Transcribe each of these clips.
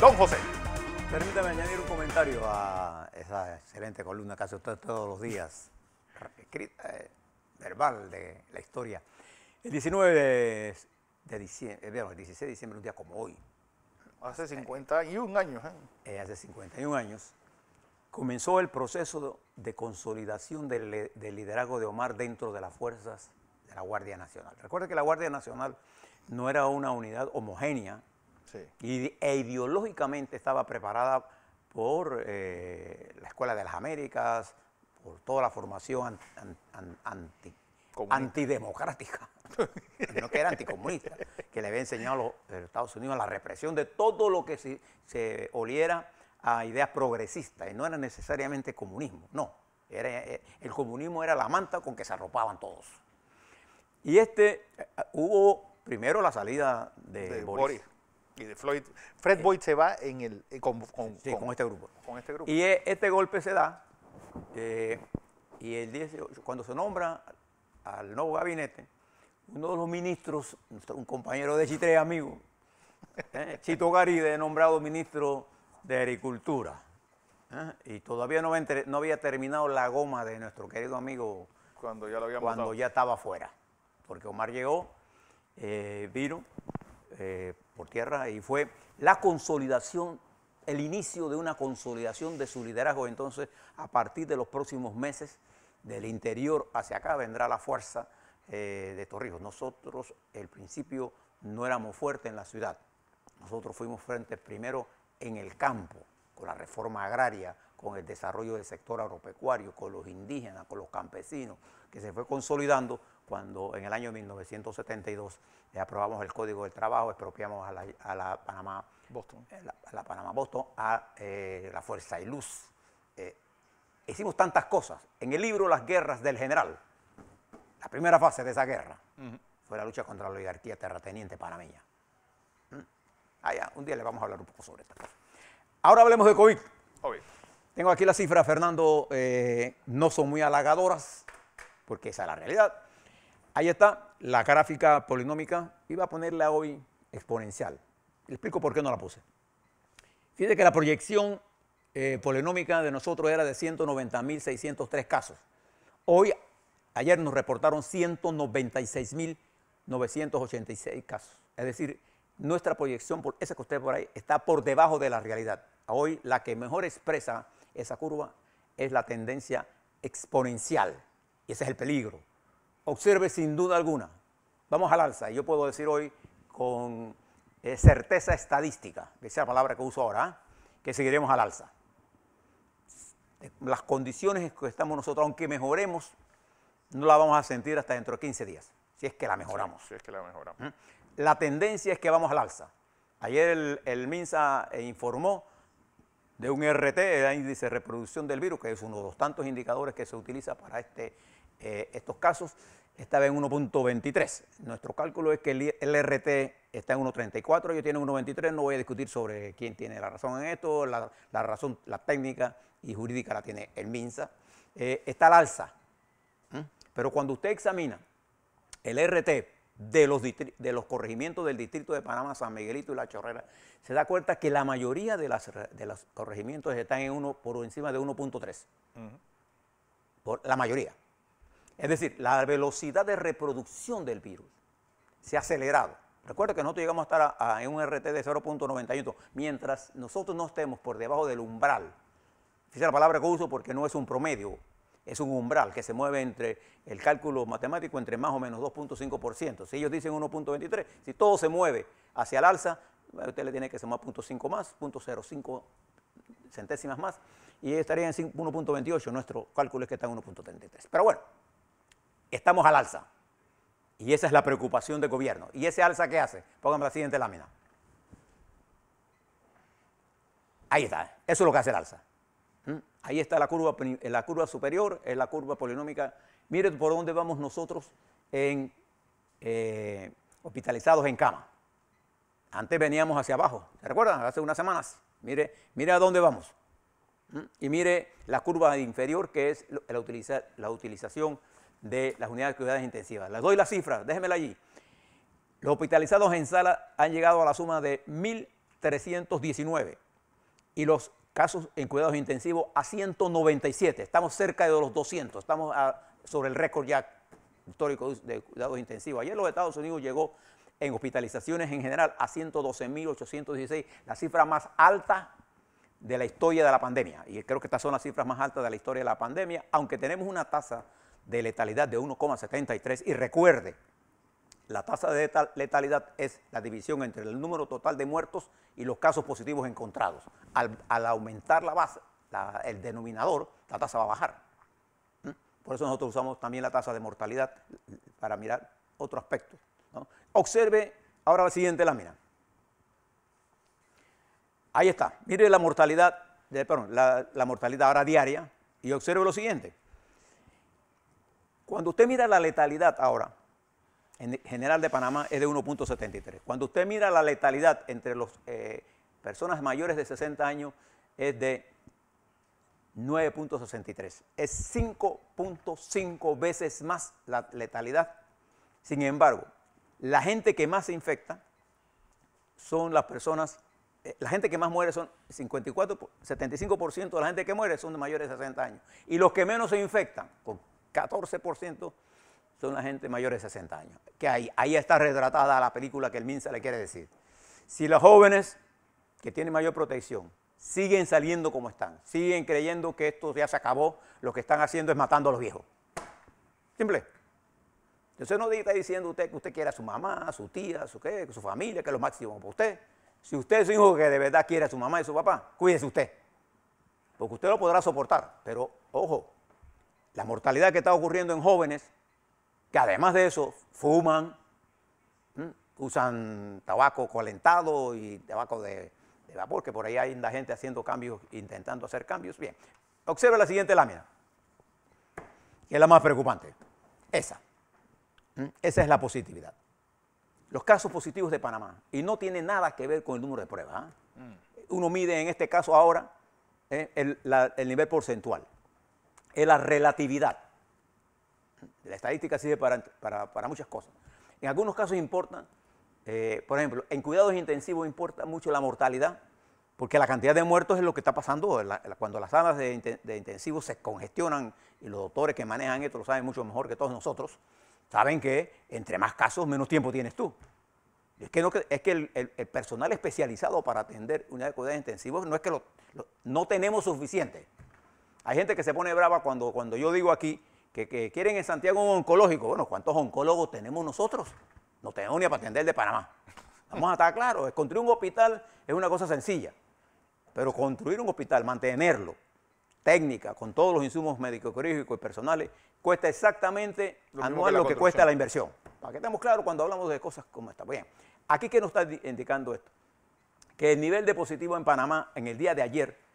Don José. Permítame añadir un comentario a esa excelente columna que hace usted todos los días, escrita, eh, verbal de la historia. El 19 de, diciembre, eh, 16 de diciembre, un día como hoy. Hace 51 años. ¿eh? eh hace 51 años, comenzó el proceso de consolidación del, liderazgo de Omar dentro de las fuerzas de la Guardia Nacional. Recuerde que la Guardia Nacional no era una unidad homogénea y, e ideológicamente estaba preparada por eh, la Escuela de las Américas, por toda la formación anti, antidemocrática, no que era anticomunista, que le había enseñado a los, Estados Unidos la represión de todo lo que se, oliera a ideas progresistas, y no era necesariamente comunismo, no. Era, eh, el comunismo era la manta con que se arropaban todos. Y este, eh, hubo primero la salida de, Boris de Fred Boyd se va en el, eh, este con, este grupo. Y eh, este golpe se da, eh, y el 18, cuando se nombra al nuevo gabinete, uno de los ministros, un compañero de Chitre, amigo, Chito Garide, nombrado ministro de Agricultura. y todavía no, había, terminado la goma de nuestro querido amigo cuando ya, cuando ya estaba fuera. Porque Omar llegó, vino, eh, por tierra y fue la consolidación, el inicio de una consolidación de su liderazgo. Entonces, a partir de los próximos meses, del interior hacia acá vendrá la fuerza eh, de Torrijos. Nosotros, el principio, no éramos fuertes en la ciudad. Nosotros fuimos frente primero en el campo, con la reforma agraria, con el desarrollo del sector agropecuario, con los indígenas, con los campesinos, que se fue consolidando cuando en el año 1972 eh, aprobamos el Código del Trabajo, expropiamos a la, Panamá Boston, eh, a la, Panamá Boston, a eh, la Fuerza y Luz. hicimos tantas cosas. En el libro Las Guerras del General, la primera fase de esa guerra fue la lucha contra la oligarquía terrateniente panameña. ¿Mm? Allá, ah, un día le vamos a hablar un poco sobre esta Ahora hablemos de COVID. Tengo aquí las cifras, Fernando, no son muy halagadoras, porque esa es la realidad Ahí está la gráfica polinómica. Iba a ponerla hoy exponencial. Le explico por qué no la puse. Fíjese que la proyección eh, polinómica de nosotros era de 190.603 casos. Hoy, ayer nos reportaron 196.986 casos. Es decir, nuestra proyección, por esa que usted por ahí, está por debajo de la realidad. Hoy la que mejor expresa esa curva es la tendencia exponencial. Y ese es el peligro observe sin duda alguna. Vamos al alza. Yo puedo decir hoy con eh, certeza estadística, que sea la palabra que uso ahora, ¿eh? que seguiremos al alza. Las condiciones en que estamos nosotros, aunque mejoremos, no la vamos a sentir hasta dentro de 15 días, si es que la mejoramos. si es que la mejoramos. ¿Mm? La tendencia es que vamos al alza. Ayer el, MINSA eh, informó de un RT, el índice de reproducción del virus, que es uno de los tantos indicadores que se utiliza para este, estos casos estaba en 1.23. Nuestro cálculo es que el RT está en 1.34, yo tienen 1.23, no voy a discutir sobre quién tiene la razón en esto, la, razón, la técnica y jurídica la tiene el MINSA. Eh, está al alza, pero cuando usted examina el RT de los, de los corregimientos del distrito de Panamá, San Miguelito y La Chorrera, se da cuenta que la mayoría de, los corregimientos están en uno, por encima de 1.3. la mayoría. Es decir, la velocidad de reproducción del virus se ha acelerado. Recuerda que nosotros llegamos a estar en un RT de 0.98, Mientras nosotros no estemos por debajo del umbral, Fíjese la palabra que uso porque no es un promedio, es un umbral que se mueve entre el cálculo matemático entre más o menos 2.5%. Si ellos dicen 1.23, si todo se mueve hacia el alza, eh, usted le tiene que sumar 0.5 más, 0.05 centésimas más, y estaría en 1.28. Nuestro cálculo es que está en 1.33. Pero bueno estamos al alza. Y esa es la preocupación del gobierno. ¿Y ese alza qué hace? Pónganme la siguiente lámina. Ahí está, eso es lo que hace el alza. ¿Mm? Ahí está la curva, la curva superior, es la curva polinómica. mire por dónde vamos nosotros en eh, hospitalizados en cama. Antes veníamos hacia abajo, ¿se recuerdan? Hace unas semanas. Mire, mire a dónde vamos. ¿Mm? Y mire la curva inferior que es la utilización de las unidades de cuidados intensivos Les doy la cifra, déjenmela allí. Los hospitalizados en sala han llegado a la suma de 1.319 y los casos en cuidados intensivos a 197. Estamos cerca de los 200, estamos sobre el récord ya histórico de cuidados intensivos. Ayer los Estados Unidos llegó en hospitalizaciones en general a 112.816, la cifra más alta de la historia de la pandemia. Y creo que estas son las cifras más altas de la historia de la pandemia, aunque tenemos una tasa de letalidad de 1,73 y recuerde, la tasa de letalidad es la división entre el número total de muertos y los casos positivos encontrados. Al, aumentar la base, el denominador, la tasa va a bajar. ¿Mm? Por eso nosotros usamos también la tasa de mortalidad para mirar otro aspecto. Observe ahora la siguiente lámina. Ahí está. Mire la mortalidad, perdón, la mortalidad ahora diaria y observe lo siguiente. Cuando usted mira la letalidad ahora, en general de Panamá es de 1.73. Cuando usted mira la letalidad entre las eh, personas mayores de 60 años es de 9.63. Es 5.5 veces más la letalidad. Sin embargo, la gente que más se infecta son las personas, eh, la gente que más muere son 54, 75% de la gente que muere son de mayores de 60 años. Y los que menos se infectan, con 14% son la gente mayor de 60 años. Que ahí, está retratada la película que el MINSA le quiere decir. Si los jóvenes que tienen mayor protección siguen saliendo como están, siguen creyendo que esto ya se acabó, lo que están haciendo es matando a los viejos. Simple. Entonces no está diciendo usted que usted quiera a su mamá, a su tía, a su, ¿qué? A su familia, que es lo máximo para usted. Si usted es un hijo que de verdad quiere a su mamá y a su papá, cuídese usted. Porque usted lo podrá soportar, pero ojo, la mortalidad que está ocurriendo en jóvenes, que además de eso fuman, usan tabaco calentado y tabaco de, vapor, que por ahí hay gente haciendo cambios, intentando hacer cambios. Bien, observa la siguiente lámina, que es la más preocupante. Esa. Esa es la positividad. Los casos positivos de Panamá, y no tiene nada que ver con el número de pruebas. ¿ah? Mm. Uno mide en este caso ahora ¿eh? el nivel porcentual es la relatividad. La estadística sirve para, para, muchas cosas. En algunos casos importa, eh, por ejemplo, en cuidados intensivos importa mucho la mortalidad, porque la cantidad de muertos es lo que está pasando cuando las salas de, intensivos se congestionan y los doctores que manejan esto lo saben mucho mejor que todos nosotros. Saben que entre más casos, menos tiempo tienes tú. Es que, es que el, personal especializado para atender unidades de cuidados intensivos no es que no tenemos suficiente. Hay gente que se pone brava cuando, cuando yo digo aquí que, quieren en Santiago un oncológico. Bueno, ¿cuántos oncólogos tenemos nosotros? No tenemos ni para atender de Panamá. Vamos a estar claros, construir un hospital es una cosa sencilla, pero construir un hospital, mantenerlo, técnica, con todos los insumos médicos, quirúrgicos y personales, cuesta exactamente lo que lo que cuesta la inversión. Para que estemos claros cuando hablamos de cosas como esta. Bien, aquí que nos está indicando esto, que el nivel de positivo en Panamá en el día de ayer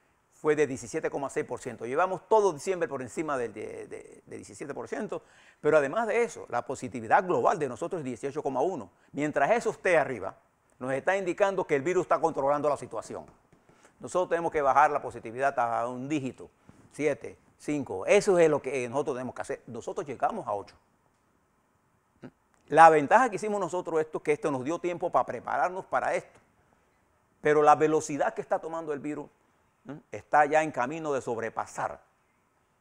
fue de 17,6%. Llevamos todo diciembre por encima del de, 17%, pero además de eso, la positividad global de nosotros es 18,1%. Mientras eso esté arriba, nos está indicando que el virus está controlando la situación. Nosotros tenemos que bajar la positividad a un dígito, 7, 5. Eso es lo que nosotros tenemos que hacer. Nosotros llegamos a 8. La ventaja que hicimos nosotros esto es que esto nos dio tiempo para prepararnos para esto. Pero la velocidad que está tomando el virus está ya en camino de sobrepasar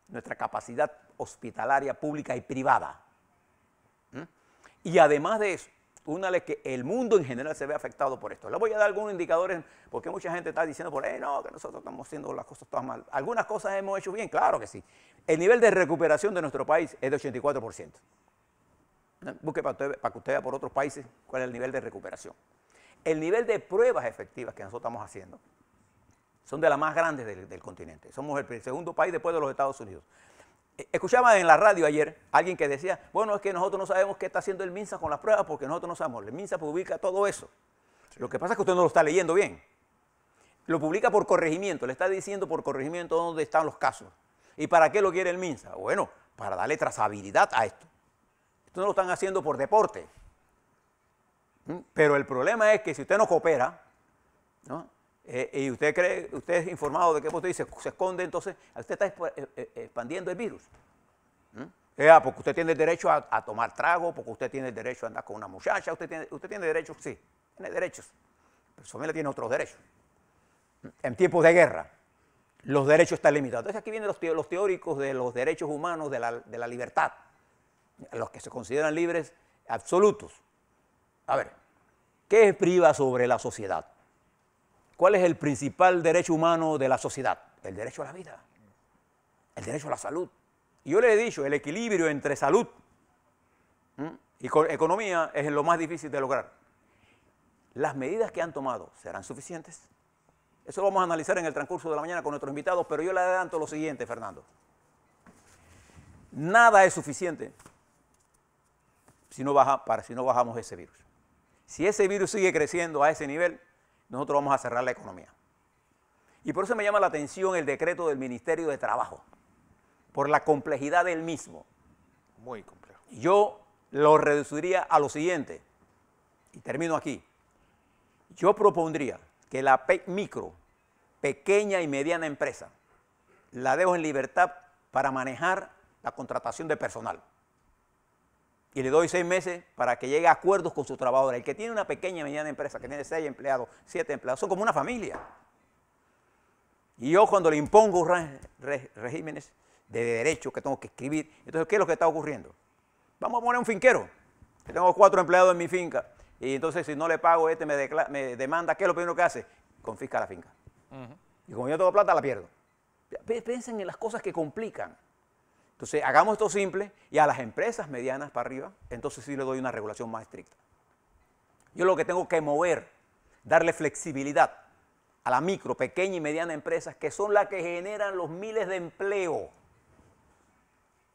nuestra capacidad hospitalaria pública y privada. Y además de eso, una vez que el mundo en general se ve afectado por esto. Le voy a dar algunos indicadores, porque mucha gente está diciendo por ahí, no, que nosotros estamos haciendo las cosas todas mal. Algunas cosas hemos hecho bien, claro que sí. El nivel de recuperación de nuestro país es de 84%. Busque para, para que usted vea por otros países cuál es el nivel de recuperación. El nivel de pruebas efectivas que nosotros estamos haciendo son de las más grandes del, continente. Somos el segundo país después de los Estados Unidos. Eh, escuchaba en la radio ayer alguien que decía, bueno, es que nosotros no sabemos qué está haciendo el MINSA con las pruebas porque nosotros no sabemos. El MINSA publica todo eso. Lo que pasa es que usted no lo está leyendo bien. Lo publica por corregimiento, le está diciendo por corregimiento dónde están los casos. ¿Y para qué lo quiere el MINSA? Bueno, para darle trazabilidad a esto. Esto no lo están haciendo por deporte. ¿Mm? Pero el problema es que si usted no coopera, ¿no? Eh, y usted cree, usted es informado de que usted dice, se esconde, entonces usted está eh, eh, expandiendo el virus. ¿Mm? Ah, porque usted tiene el derecho a, tomar trago, porque usted tiene el derecho a andar con una muchacha, usted tiene, usted tiene derechos, sí, tiene derechos. Pero su familia tiene otros derechos. ¿Mm? En tiempos de guerra, los derechos están limitados. Entonces aquí vienen los, teóricos de los derechos humanos, de la, libertad, los que se consideran libres absolutos. A ver, ¿qué es priva sobre la sociedad? ¿Cuál es el principal derecho humano de la sociedad? El derecho a la vida, el derecho a la salud. Y yo le he dicho, el equilibrio entre salud y economía es lo más difícil de lograr. Las medidas que han tomado serán suficientes. Eso lo vamos a analizar en el transcurso de la mañana con nuestros invitados, pero yo le adelanto lo siguiente, Fernando. Nada es suficiente si no, baja, para, si no bajamos ese virus. Si ese virus sigue creciendo a ese nivel, nosotros vamos a cerrar la economía. Y por eso me llama la atención el decreto del Ministerio de Trabajo, por la complejidad del mismo. Muy complejo. Yo lo reduciría a lo siguiente, y termino aquí. Yo propondría que la micro, pequeña y mediana empresa, la dejo en libertad para manejar la contratación de personal y le doy seis meses para que llegue a acuerdos con su trabajador. El que tiene una pequeña y mediana empresa, que tiene seis empleados, siete empleados, son como una familia. Y yo cuando le impongo regímenes de derechos que tengo que escribir, entonces, ¿qué es lo que está ocurriendo? Vamos a poner un finquero. tengo cuatro empleados en mi finca y entonces si no le pago este me, demanda, ¿qué es lo primero que hace? Confisca la finca. Y como yo tengo plata, la pierdo. Piensen en las cosas que complican. Entonces, hagamos esto simple y a las empresas medianas para arriba, entonces sí le doy una regulación más estricta. Yo lo que tengo que mover, darle flexibilidad a la micro, pequeña y mediana empresas que son las que generan los miles de empleo.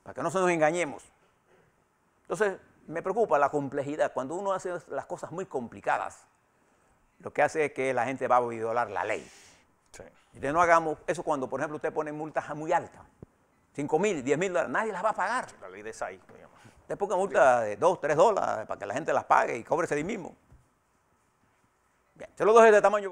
Para que no se nos engañemos. Entonces, me preocupa la complejidad. Cuando uno hace las cosas muy complicadas, lo que hace es que la gente va a violar la ley. Sí. Entonces, no hagamos eso cuando, por ejemplo, usted pone multas muy altas. 5 mil, 10 mil dólares, nadie las va a pagar. La ley de SAI. Usted ponga multa de 2, 3 dólares para que la gente las pague y cóbrese de ahí mismo. Bien, se los doy de tamaño.